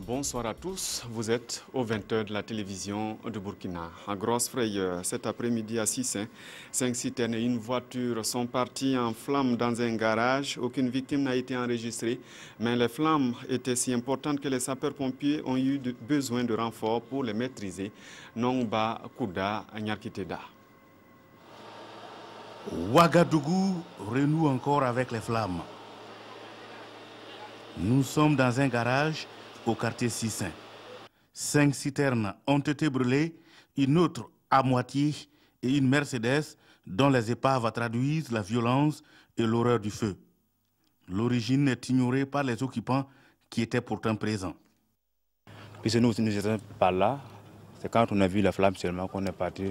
Bonsoir à tous, vous êtes au 20h de la télévision de Burkina. En grosse frayeur, cet après-midi à 6, cinq citernes et une voiture sont partis en flammes dans un garage. Aucune victime n'a été enregistrée, mais les flammes étaient si importantes que les sapeurs-pompiers ont eu besoin de renforts pour les maîtriser. Nongba, Kouda, Nyarkiteda. Ouagadougou renoue encore avec les flammes. Nous sommes dans un garage au quartier Sissin. Cinq citernes ont été brûlées, une autre à moitié et une Mercedes dont les épaves traduisent la violence et l'horreur du feu. L'origine est ignorée par les occupants qui étaient pourtant présents. Puisque nous, nous étions pas là, c'est quand on a vu la flamme seulement qu'on est parti,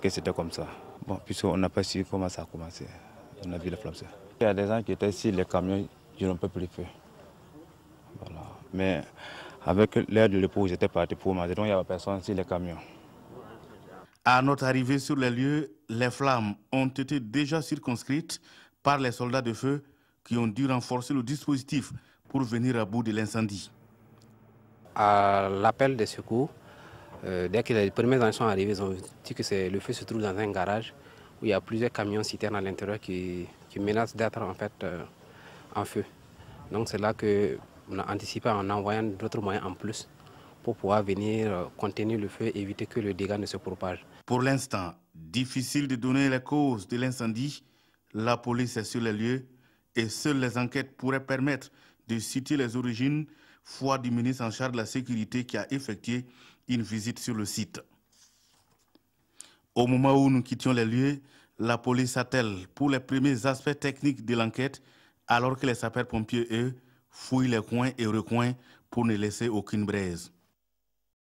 que c'était comme ça. Bon, puisqu'on n'a pas su comment ça a commencé, on a vu la flamme. Il y a des gens qui étaient ici, les camions, ils n'ont pas pris feu. Mais avec l'aide de l'époux, j'étais parti pour manger, donc il n'y avait personne sur les camions. À notre arrivée sur les lieux, les flammes ont été déjà circonscrites par les soldats de feu qui ont dû renforcer le dispositif pour venir à bout de l'incendie. À l'appel des secours, euh, dès que les premiers gens sont arrivés, ils ont dit que le feu se trouve dans un garage où il y a plusieurs camions citernes à l'intérieur qui, menacent d'être en fait euh, en feu. Donc c'est là que on a anticipé en envoyant d'autres moyens en plus pour pouvoir venir euh, contenir le feu et éviter que le dégât ne se propage. Pour l'instant, difficile de donner les causes de l'incendie. La police est sur les lieux et seules les enquêtes pourraient permettre de citer les origines, fois du ministre en charge de la sécurité qui a effectué une visite sur le site. Au moment où nous quittions les lieux, la police s'attelle pour les premiers aspects techniques de l'enquête alors que les sapeurs-pompiers, eux, fouille les coins et recoins pour ne laisser aucune braise.